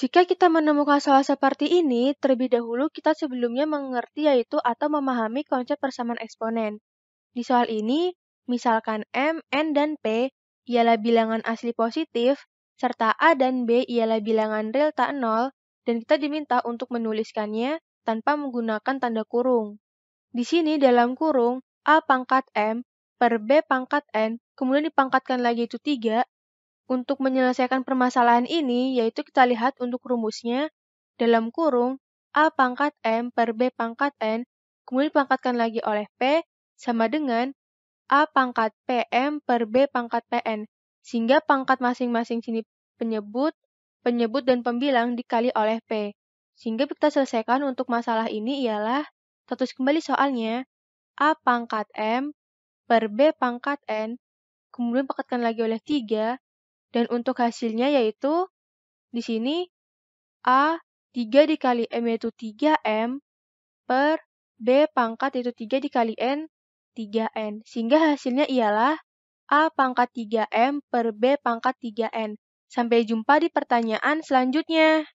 Jika kita menemukan soal seperti ini, terlebih dahulu kita sebelumnya mengerti yaitu atau memahami konsep persamaan eksponen. Di soal ini, misalkan M, N, dan P ialah bilangan asli positif, serta A dan B ialah bilangan real tak nol, dan kita diminta untuk menuliskannya tanpa menggunakan tanda kurung. Di sini dalam kurung, A pangkat M per B pangkat N, kemudian dipangkatkan lagi itu 3, untuk menyelesaikan permasalahan ini, yaitu kita lihat untuk rumusnya dalam kurung A pangkat M per B pangkat N, kemudian dipangkatkan lagi oleh P sama dengan A pangkat PM per B pangkat PN, sehingga pangkat masing-masing sini penyebut, penyebut dan pembilang dikali oleh P. Sehingga kita selesaikan untuk masalah ini ialah status kembali soalnya A pangkat M per B pangkat N, kemudian pangkatkan lagi oleh 3, dan untuk hasilnya yaitu di sini A 3 dikali M yaitu 3M per B pangkat yaitu 3 dikali N 3N. Sehingga hasilnya ialah A pangkat 3M per B pangkat 3N. Sampai jumpa di pertanyaan selanjutnya.